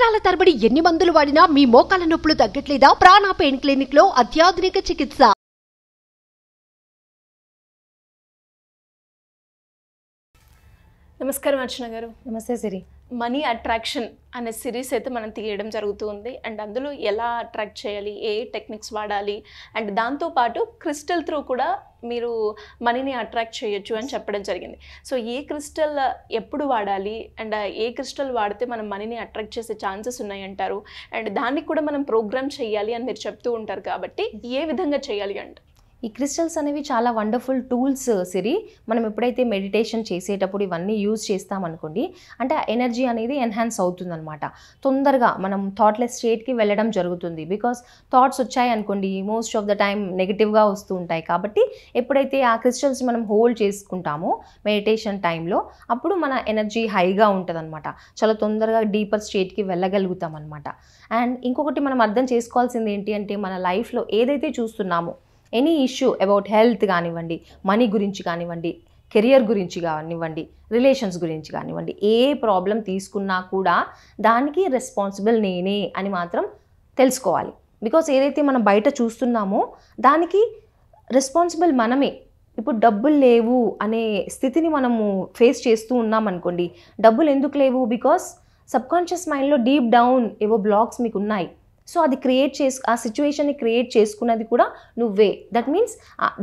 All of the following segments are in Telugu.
సంవత్సరాల తరబడి ఎన్ని మందులు వాడినా మీ మోకాల నొప్పులు తగ్గట్లేదా ప్రాణ పెయిన్ క్లినిక్ లో అత్యాధునిక చికిత్స నమస్కారం అర్చన గారు నమస్తే సిరి మనీ అట్రాక్షన్ అనే సిరీస్ అయితే మనం తీయడం జరుగుతుంది అండ్ అందులో ఎలా అట్రాక్ట్ చేయాలి ఏ టెక్నిక్స్ వాడాలి అండ్ దాంతోపాటు క్రిస్టల్ త్రూ కూడా మీరు మనీని అట్రాక్ట్ చేయొచ్చు అని చెప్పడం జరిగింది సో ఏ క్రిస్టల్ ఎప్పుడు వాడాలి అండ్ ఏ క్రిస్టల్ వాడితే మనం మనీని అట్రాక్ట్ చేసే ఛాన్సెస్ ఉన్నాయంటారు అండ్ దానికి కూడా మనం ప్రోగ్రామ్ చేయాలి అని మీరు చెప్తూ ఉంటారు కాబట్టి ఏ విధంగా చేయాలి అంటే ఈ క్రిస్టల్స్ అనేవి చాలా వండర్ఫుల్ టూల్స్ uh, సిరి మనం ఎప్పుడైతే మెడిటేషన్ చేసేటప్పుడు ఇవన్నీ యూజ్ చేస్తామనుకోండి అంటే ఆ ఎనర్జీ అనేది ఎన్హాన్స్ అవుతుందనమాట తొందరగా మనం థాట్లెస్ స్టేట్కి వెళ్ళడం జరుగుతుంది బికాస్ థాట్స్ వచ్చాయి అనుకోండి మోస్ట్ ఆఫ్ ద టైం నెగిటివ్గా వస్తూ ఉంటాయి కాబట్టి ఎప్పుడైతే ఆ క్రిస్టల్స్ మనం హోల్డ్ చేసుకుంటామో మెడిటేషన్ టైంలో అప్పుడు మన ఎనర్జీ హైగా ఉంటుందన్నమాట చాలా తొందరగా డీపర్ స్టేట్కి వెళ్ళగలుగుతాం అనమాట అండ్ ఇంకొకటి మనం అర్థం చేసుకోవాల్సింది ఏంటి అంటే మన లైఫ్లో ఏదైతే చూస్తున్నామో ఎనీ ఇష్యూ అబౌట్ హెల్త్ కానివ్వండి మనీ గురించి కానివ్వండి కెరియర్ గురించి కానివ్వండి రిలేషన్స్ గురించి కానివ్వండి ఏ ప్రాబ్లం తీసుకున్నా కూడా దానికి రెస్పాన్సిబుల్ నేనే అని మాత్రం తెలుసుకోవాలి బికాస్ ఏదైతే మనం బయట చూస్తున్నామో దానికి రెస్పాన్సిబుల్ మనమే ఇప్పుడు డబ్బులు లేవు అనే స్థితిని మనము ఫేస్ చేస్తూ ఉన్నామనుకోండి డబ్బులు ఎందుకు లేవు బికాస్ సబ్కాన్షియస్ మైండ్లో డీప్ డౌన్ ఏవో బ్లాగ్స్ మీకు ఉన్నాయి సో అది క్రియేట్ చేసు ఆ సిచ్యువేషన్ని క్రియేట్ చేసుకున్నది కూడా నువ్వే దట్ మీన్స్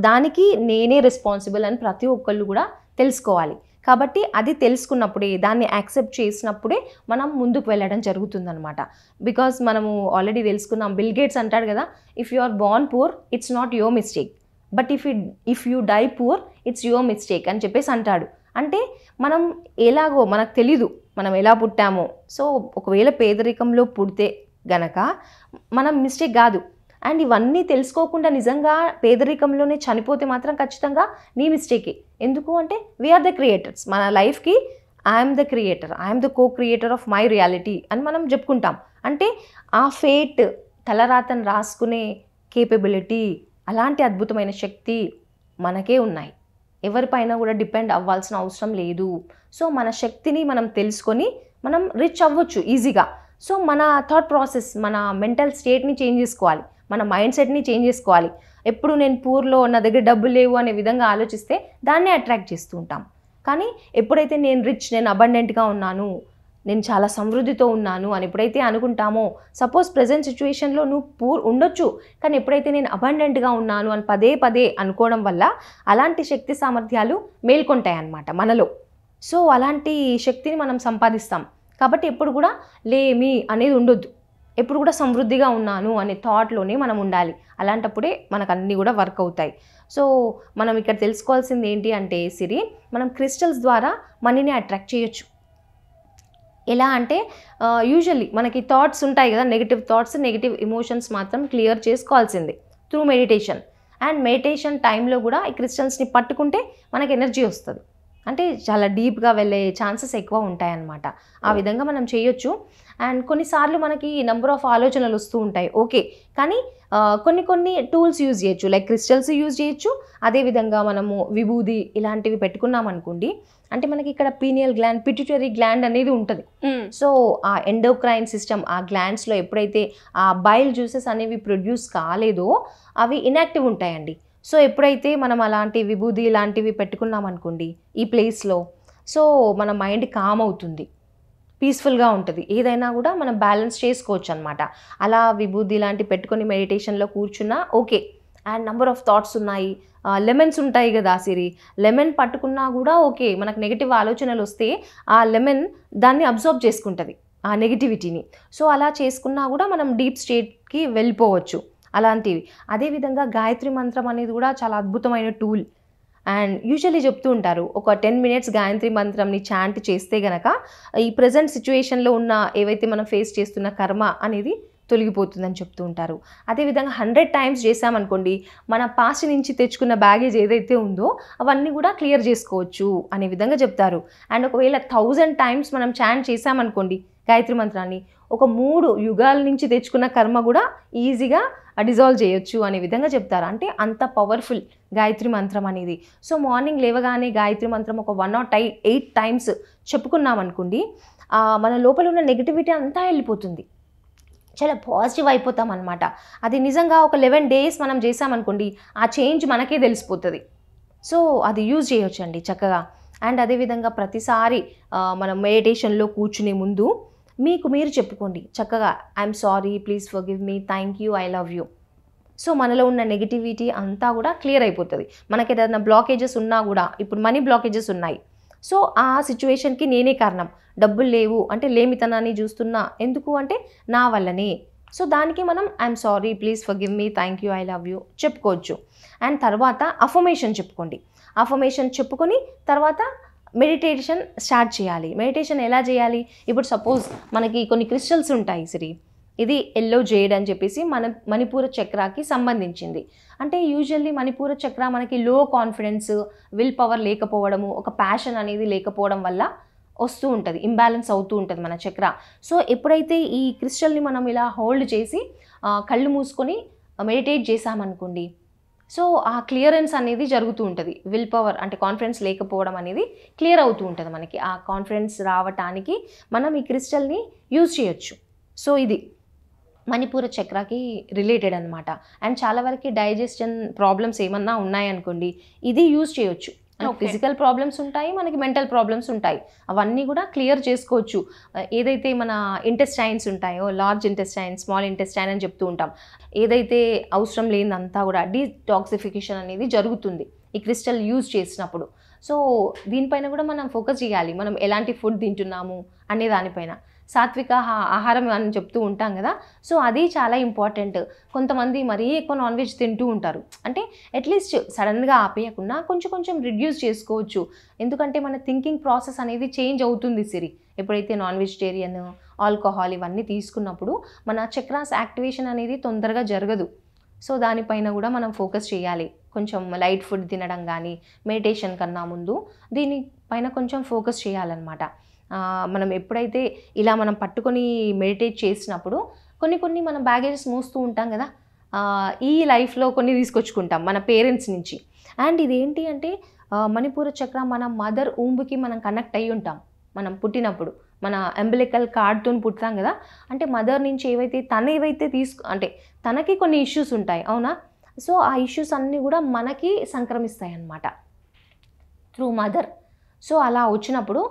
దానికి నేనే రెస్పాన్సిబుల్ అని ప్రతి ఒక్కళ్ళు కూడా తెలుసుకోవాలి కాబట్టి అది తెలుసుకున్నప్పుడే దాన్ని యాక్సెప్ట్ చేసినప్పుడే మనం ముందుకు వెళ్ళడం జరుగుతుందనమాట బికాజ్ మనము ఆల్రెడీ తెలుసుకున్నాం బిల్ గేట్స్ అంటాడు కదా if you are born poor it's not your mistake but if if you die poor it's your mistake అని చెప్పేసి అంటాడు అంటే మనం ఎలాగో మనకు తెలీదు మనం ఎలా పుట్టామో సో ఒకవేళ పేదరికంలో పుడితే గనక మనం మిస్టేక్ కాదు అండ్ ఇవన్నీ తెలుసుకోకుండా నిజంగా పేదరికంలోనే చనిపోతే మాత్రం ఖచ్చితంగా నీ మిస్టేకే ఎందుకు అంటే వీఆర్ ద క్రియేటర్స్ మన లైఫ్కి I'm the creator I'm the co creator of my reality అని మనం చెప్పుకుంటాం అంటే ఆ ఫేట్ తలరాతను రాసుకునే కేపబిలిటీ అలాంటి అద్భుతమైన శక్తి మనకే ఉన్నాయి ఎవరిపైన కూడా డిపెండ్ అవ్వాల్సిన అవసరం లేదు సో మన శక్తిని మనం తెలుసుకొని మనం రిచ్ అవ్వచ్చు ఈజీగా సో మన థాట్ ప్రాసెస్ మన మెంటల్ స్టేట్ని చేంజ్ చేసుకోవాలి మన మైండ్ సెట్ని చేంజ్ చేసుకోవాలి ఎప్పుడు నేను పూర్లో నా దగ్గర డబ్బులు లేవు అనే విధంగా ఆలోచిస్తే దాన్నే అట్రాక్ట్ చేస్తూ ఉంటాం కానీ ఎప్పుడైతే నేను రిచ్ నేను అబండెంట్గా ఉన్నాను నేను చాలా సమృద్ధితో ఉన్నాను అని ఎప్పుడైతే అనుకుంటామో సపోజ్ ప్రజెంట్ సిచ్యువేషన్లో నువ్వు పూర్ ఉండొచ్చు కానీ ఎప్పుడైతే నేను అబండెంట్గా ఉన్నాను అని పదే పదే అనుకోవడం వల్ల అలాంటి శక్తి సామర్థ్యాలు మేల్కొంటాయి అన్నమాట మనలో సో అలాంటి శక్తిని మనం సంపాదిస్తాం కాబట్టి ఎప్పుడు కూడా లేమి అనేది ఉండొద్దు ఎప్పుడు కూడా సమృద్ధిగా ఉన్నాను అనే థాట్లోనే మనం ఉండాలి అలాంటప్పుడే మనకు అన్నీ కూడా వర్క్ అవుతాయి సో మనం ఇక్కడ తెలుసుకోవాల్సింది ఏంటి అంటే సిరి మనం క్రిస్టల్స్ ద్వారా మనీని అట్రాక్ట్ చేయొచ్చు ఎలా అంటే యూజువల్లీ మనకి థాట్స్ ఉంటాయి కదా నెగిటివ్ థాట్స్ నెగిటివ్ ఎమోషన్స్ మాత్రం క్లియర్ చేసుకోవాల్సింది త్రూ మెడిటేషన్ అండ్ మెడిటేషన్ టైంలో కూడా ఈ క్రిస్టల్స్ని పట్టుకుంటే మనకి ఎనర్జీ వస్తుంది అంటే చాలా డీప్గా వెళ్ళే ఛాన్సెస్ ఎక్కువ ఉంటాయన్నమాట ఆ విధంగా మనం చేయొచ్చు అండ్ కొన్నిసార్లు మనకి నెంబర్ ఆఫ్ ఆలోచనలు వస్తూ ఉంటాయి ఓకే కానీ కొన్ని కొన్ని టూల్స్ యూజ్ చేయొచ్చు లైక్ క్రిస్టల్స్ యూజ్ చేయొచ్చు అదేవిధంగా మనము విభూది ఇలాంటివి పెట్టుకున్నాం అనుకోండి అంటే మనకి ఇక్కడ పీనియల్ గ్లాండ్ పిట్యుటరీ గ్లాండ్ అనేది ఉంటుంది సో ఆ ఎండోక్రైన్ సిస్టమ్ ఆ గ్లాండ్స్లో ఎప్పుడైతే ఆ బైల్ జ్యూసెస్ అనేవి ప్రొడ్యూస్ కాలేదో అవి ఇనాక్టివ్ ఉంటాయండి సో ఎప్పుడైతే మనం అలాంటి విభూది ఇలాంటివి పెట్టుకున్నాం అనుకోండి ఈ ప్లేస్లో సో మన మైండ్ కామ్ అవుతుంది పీస్ఫుల్గా ఉంటుంది ఏదైనా కూడా మనం బ్యాలెన్స్ చేసుకోవచ్చు అనమాట అలా విభూది లాంటి పెట్టుకొని మెడిటేషన్లో కూర్చున్నా okay and number of thoughts ఉన్నాయి లెమన్స్ ఉంటాయి కదా సిరి లెమన్ పట్టుకున్నా కూడా ఓకే మనకు నెగిటివ్ ఆలోచనలు వస్తే ఆ లెమన్ దాన్ని అబ్జర్వ్ చేసుకుంటుంది ఆ నెగిటివిటీని సో అలా చేసుకున్నా కూడా మనం డీప్ స్టేట్కి వెళ్ళిపోవచ్చు అలాంటివి అదేవిధంగా గాయత్రి మంత్రం అనేది కూడా చాలా అద్భుతమైన టూల్ అండ్ యూజువలీ చెప్తూ ఉంటారు ఒక టెన్ మినిట్స్ గాయత్రి మంత్రంని చాంట్ చేస్తే గనక ఈ ప్రజెంట్ సిచ్యువేషన్లో ఉన్న ఏవైతే మనం ఫేస్ చేస్తున్న కర్మ అనేది తొలగిపోతుందని చెప్తూ ఉంటారు అదేవిధంగా హండ్రెడ్ టైమ్స్ చేసామనుకోండి మన పాస్ట్ నుంచి తెచ్చుకున్న బ్యాగేజ్ ఏదైతే ఉందో అవన్నీ కూడా క్లియర్ చేసుకోవచ్చు అనే విధంగా చెప్తారు అండ్ ఒకవేళ థౌజండ్ టైమ్స్ మనం ఛాన్ చేసామనుకోండి గాయత్రి మంత్రాన్ని ఒక మూడు యుగాల నుంచి తెచ్చుకున్న కర్మ కూడా ఈజీగా డిజాల్వ్ చేయొచ్చు అనే విధంగా చెప్తారు అంటే అంత పవర్ఫుల్ గాయత్రి మంత్రం అనేది సో మార్నింగ్ లేవగానే గాయత్రి మంత్రం ఒక వన్ నాట్ టై ఎయిట్ టైమ్స్ చెప్పుకున్నాం అనుకోండి మన లోపల ఉన్న నెగిటివిటీ అంతా వెళ్ళిపోతుంది చాలా పాజిటివ్ అయిపోతాం అనమాట అది నిజంగా ఒక లెవెన్ డేస్ మనం చేసామనుకోండి ఆ చేంజ్ మనకే తెలిసిపోతుంది సో అది యూజ్ చేయొచ్చండి చక్కగా అండ్ అదేవిధంగా ప్రతిసారి మనం మెడిటేషన్లో కూర్చునే ముందు మీకు మీరు చెప్పుకోండి చక్కగా I'm sorry please forgive me thank you I love you so మనలో ఉన్న నెగిటివిటీ అంతా కూడా క్లియర్ అయిపోతుంది మనకి ఏదైనా బ్లాకేజెస్ ఉన్నా కూడా ఇప్పుడు మనీ బ్లాకేజెస్ ఉన్నాయి సో ఆ సిచ్యువేషన్కి నేనే కారణం డబ్బులు లేవు అంటే లేమితనాన్ని చూస్తున్నా ఎందుకు అంటే నా వల్లనే సో దానికి మనం I'm sorry please forgive me thank you I love you చెప్పుకోవచ్చు అండ్ తర్వాత అఫర్మేషన్ చెప్పుకోండి అఫర్మేషన్ చెప్పుకొని తర్వాత మెడిటేషన్ స్టార్ట్ చేయాలి మెడిటేషన్ ఎలా చేయాలి ఇప్పుడు సపోజ్ మనకి కొన్ని క్రిస్టల్స్ ఉంటాయి సిరి ఇది ఎల్లో జేడ్ అని చెప్పేసి మన మణిపూర చక్రాకి సంబంధించింది అంటే యూజువల్లీ మణిపూర చక్ర మనకి లో కాన్ఫిడెన్స్ విల్ పవర్ లేకపోవడము ఒక ప్యాషన్ అనేది లేకపోవడం వల్ల వస్తూ ఉంటుంది ఇంబ్యాలెన్స్ అవుతూ ఉంటుంది మన చక్ర సో ఎప్పుడైతే ఈ క్రిస్టల్ని మనం ఇలా హోల్డ్ చేసి కళ్ళు మూసుకొని మెడిటేట్ చేసామనుకోండి సో ఆ క్లియరెన్స్ అనేది జరుగుతూ ఉంటుంది విల్ పవర్ అంటే కాన్ఫిడెన్స్ లేకపోవడం అనేది క్లియర్ అవుతూ ఉంటుంది మనకి ఆ కాన్ఫిడెన్స్ రావటానికి మనం ఈ క్రిస్టల్ని యూజ్ చేయొచ్చు సో ఇది మణిపూర చక్రాకి రిలేటెడ్ అనమాట అండ్ చాలా వరకు డైజెషన్ ప్రాబ్లమ్స్ ఏమన్నా ఉన్నాయనుకోండి ఇది యూజ్ చేయొచ్చు ఫిజికల్ ప్రాబ్లమ్స్ ఉంటాయి మనకి మెంటల్ ప్రాబ్లమ్స్ ఉంటాయి అవన్నీ కూడా క్లియర్ చేసుకోవచ్చు ఏదైతే మన ఇంటెస్టైన్స్ ఉంటాయో లార్జ్ ఇంటెస్టైన్ స్మాల్ ఇంటెస్టైన్ అని చెప్తూ ఉంటాం ఏదైతే అవసరం లేనిదంతా కూడా డీటాక్సిఫికేషన్ అనేది జరుగుతుంది ఈ క్రిస్టల్ యూజ్ చేసినప్పుడు సో దీనిపైన కూడా మనం ఫోకస్ చేయాలి మనం ఎలాంటి ఫుడ్ తింటున్నాము అనే దానిపైన సాత్విక ఆహారం అని చెప్తూ ఉంటాం కదా సో అది చాలా ఇంపార్టెంట్ కొంతమంది మరీ ఎక్కువ నాన్ వెజ్ తింటూ ఉంటారు అంటే అట్లీస్ట్ సడన్గా ఆపేయకుండా కొంచెం కొంచెం రిడ్యూస్ చేసుకోవచ్చు ఎందుకంటే మన థింకింగ్ ప్రాసెస్ అనేది చేంజ్ అవుతుంది సిరి ఎప్పుడైతే నాన్ వెజిటేరియన్ ఆల్కహాల్ ఇవన్నీ తీసుకున్నప్పుడు మన చక్రాస్ యాక్టివేషన్ అనేది తొందరగా జరగదు సో దానిపైన కూడా మనం ఫోకస్ చేయాలి కొంచెం లైట్ ఫుడ్ తినడం కానీ మెడిటేషన్ కన్నా ముందు దీనిపైన కొంచెం ఫోకస్ చేయాలన్నమాట మనం ఎప్పుడైతే ఇలా మనం పట్టుకొని మెడిటేట్ చేసినప్పుడు కొన్ని కొన్ని మనం బ్యాగేజెస్ మోస్తూ ఉంటాం కదా ఈ లైఫ్లో కొన్ని తీసుకొచ్చుకుంటాం మన పేరెంట్స్ నుంచి అండ్ ఇదేంటి అంటే మణిపూర చక్ర మన మదర్ ఊంబుకి మనం కనెక్ట్ అయి ఉంటాం మనం పుట్టినప్పుడు మన ఎంబలికల్ కార్డ్తో పుట్టాం కదా అంటే మదర్ నుంచి ఏవైతే తన ఏవైతే తీసుకు అంటే తనకి కొన్ని ఇష్యూస్ ఉంటాయి అవునా సో ఆ ఇష్యూస్ అన్నీ కూడా మనకి సంక్రమిస్తాయి అన్నమాట త్రూ మదర్ సో అలా వచ్చినప్పుడు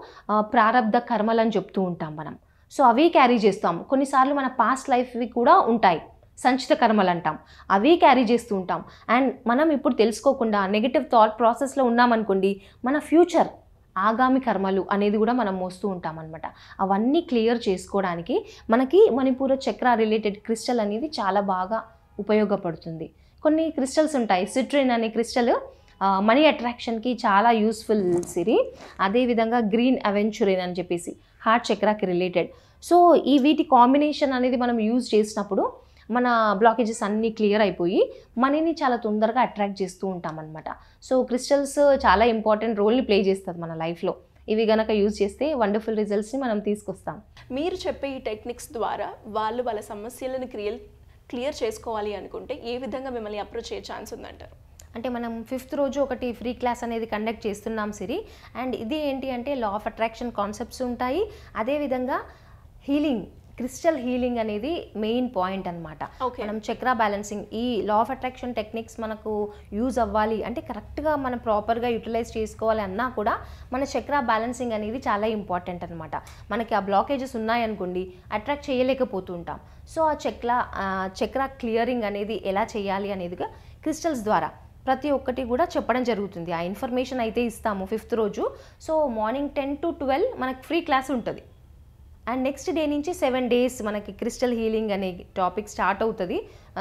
ప్రారంధ కర్మలు అని చెప్తూ ఉంటాం మనం సో అవి క్యారీ చేస్తాం కొన్నిసార్లు మన పాస్ట్ లైఫ్వి కూడా ఉంటాయి సంచిత కర్మలు అంటాం అవి క్యారీ చేస్తూ ఉంటాం అండ్ మనం ఇప్పుడు తెలుసుకోకుండా నెగిటివ్ థాట్ ప్రాసెస్లో ఉన్నామనుకోండి మన ఫ్యూచర్ ఆగామి కర్మలు అనేది కూడా మనం మోస్తూ ఉంటాం అనమాట అవన్నీ క్లియర్ చేసుకోవడానికి మనకి మణిపూర చక్ర రిలేటెడ్ క్రిస్టల్ అనేది చాలా బాగా ఉపయోగపడుతుంది కొన్ని క్రిస్టల్స్ ఉంటాయి సిట్రిన్ అనే క్రిస్టల్ మనీ అట్రాక్షన్కి చాలా యూస్ఫుల్ సిరి అదేవిధంగా గ్రీన్ అవెంచురీన్ అని చెప్పేసి హార్ట్ చక్రాకి రిలేటెడ్ సో ఈ వీటి కాంబినేషన్ అనేది మనం యూజ్ చేసినప్పుడు మన బ్లాకేజెస్ అన్నీ క్లియర్ అయిపోయి మనీని చాలా తొందరగా అట్రాక్ట్ చేస్తూ ఉంటాం అనమాట సో క్రిస్టల్స్ చాలా ఇంపార్టెంట్ రోల్ని ప్లే చేస్తుంది మన లైఫ్లో ఇవి గనక యూజ్ చేస్తే వండర్ఫుల్ రిజల్ట్స్ని మనం తీసుకొస్తాం మీరు చెప్పే ఈ టెక్నిక్స్ ద్వారా వాళ్ళు వాళ్ళ సమస్యలను క్రియల్ క్లియర్ చేసుకోవాలి అనుకుంటే ఏ విధంగా మిమ్మల్ని అప్రోచ్ అయ్యే ఛాన్స్ ఉందంటారు అంటే మనం ఫిఫ్త్ రోజు ఒకటి ఫ్రీ క్లాస్ అనేది కండక్ట్ చేస్తున్నాం సిరి అండ్ ఇది ఏంటి అంటే లా ఆఫ్ అట్రాక్షన్ కాన్సెప్ట్స్ ఉంటాయి అదేవిధంగా హీలింగ్ క్రిస్టల్ హీలింగ్ అనేది మెయిన్ పాయింట్ అనమాట మనం చక్ర బ్యాలెన్సింగ్ ఈ లా ఆఫ్ అట్రాక్షన్ టెక్నిక్స్ మనకు యూజ్ అవ్వాలి అంటే కరెక్ట్గా మనం ప్రాపర్గా యూటిలైజ్ చేసుకోవాలి అన్నా కూడా మన చక్ర బ్యాలెన్సింగ్ అనేది చాలా ఇంపార్టెంట్ అనమాట మనకి ఆ బ్లాకేజెస్ ఉన్నాయనుకోండి అట్రాక్ట్ చేయలేకపోతుంటాం సో ఆ చక్ర చక్ర క్లియరింగ్ అనేది ఎలా చేయాలి అనేది క్రిస్టల్స్ ద్వారా ప్రతి ఒక్కటి కూడా చెప్పడం జరుగుతుంది ఆ ఇన్ఫర్మేషన్ అయితే ఇస్తాము ఫిఫ్త్ రోజు so morning ten to twelve మనకు ఫ్రీ క్లాస్ ఉంటుంది అండ్ నెక్స్ట్ డే నుంచి సెవెన్ డేస్ మనకి క్రిస్టల్ హీలింగ్ అనే టాపిక్ స్టార్ట్ అవుతుంది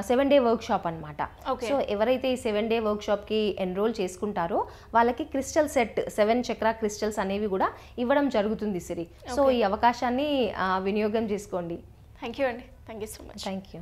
సెవెన్ డే వర్క్ షాప్ అనమాట సో ఎవరైతే ఈ సెవెన్ డే వర్క్ షాప్కి ఎన్రోల్ చేసుకుంటారో వాళ్ళకి crystal set seven chakra crystals అనేవి కూడా ఇవ్వడం జరుగుతుంది సిరి సో ఈ అవకాశాన్ని వినియోగం చేసుకోండి థ్యాంక్ యూ అండి thank you so much thank you